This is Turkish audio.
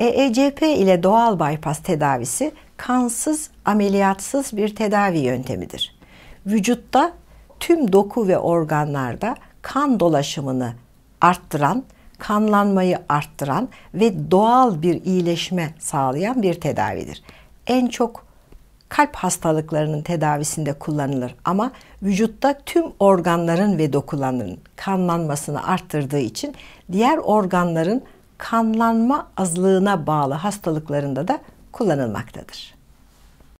EECP ile doğal bypass tedavisi kansız, ameliyatsız bir tedavi yöntemidir. Vücutta tüm doku ve organlarda kan dolaşımını arttıran, kanlanmayı arttıran ve doğal bir iyileşme sağlayan bir tedavidir. En çok kalp hastalıklarının tedavisinde kullanılır ama vücutta tüm organların ve dokuların kanlanmasını arttırdığı için diğer organların kanlanma azlığına bağlı hastalıklarında da kullanılmaktadır.